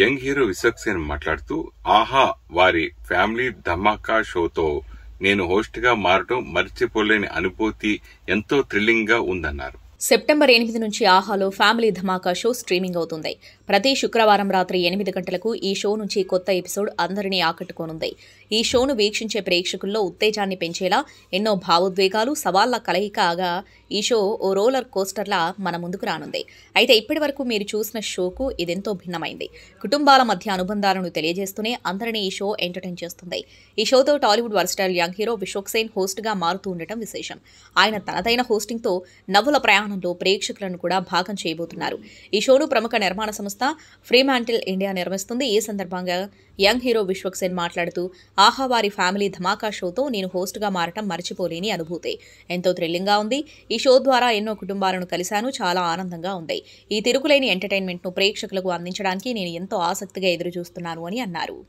young hero Vishwaksen మాట్లాడుతూ ఆహా వారి ఫ్యామిలీ ధమాకా షోతో నేను హోస్ట్గా మారడం మర్చిపోలేని అనుభూతి ఎంతో థ్రిల్లింగ్గా ఉందన్నారు సెప్టెంబర్ ఎనిమిది నుంచి ఆహాలో ఫ్యామిలీ ధమాకా షో స్ట్రీమింగ్ అవుతుంది ప్రతి శుక్రవారం రాత్రి ఎనిమిది గంటలకు ఈ షో నుంచి కొత్త ఎపిసోడ్ అందరినీ ఆకట్టుకోనుంది ఈ షోను వీక్షించే ప్రేక్షకుల్లో ఉత్తేజాన్ని పెంచేలా ఎన్నో భావోద్వేగాలు సవాళ్ల కలయికగా ఈ షో ఓ రోలర్ కోస్టర్లా మన ముందుకు రానుంది అయితే ఇప్పటి వరకు మీరు చూసిన షోకు ఇదెంతో భిన్నమైంది కుటుంబాల మధ్య అనుబంధాలను తెలియజేస్తూనే అందరినీ ఈ షో ఎంటర్టైన్ చేస్తుంది ఈ షోతో Tollywood versatile young hero Vishwak Sen హోస్ట్గా మారుతూ ఉండటం విశేషం ఆయన తనదైన హోస్టింగ్తో నవ్వుల ప్రయాణం నిర్మాణంలో ప్రేక్షకులను కూడా భాగం చేయబోతున్నారు ఈ షోను ప్రముఖ నిర్మాణ సంస్థ ఫ్రీమాంటిల్ ఇండియా నిర్మిస్తుంది ఈ సందర్భంగా యంగ్ హీరో విశ్వక్ సేన్ మాట్లాడుతూ ఆహా వారి ఫ్యామిలీ ధమాకా షోతో నేను హోస్ట్గా మారటం మర్చిపోలేని అనుభూతి ఎంతో థ్రిల్లింగ్గా ఉంది ఈ షో ద్వారా ఎన్నో కుటుంబాలను కలిశాను చాలా ఆనందంగా ఉంది ఈ తిరుగులేని ఎంటర్టైన్మెంట్ను ప్రేక్షకులకు అందించడానికి నేను ఎంతో ఆసక్తిగా ఎదురు చూస్తున్నాను అని అన్నారు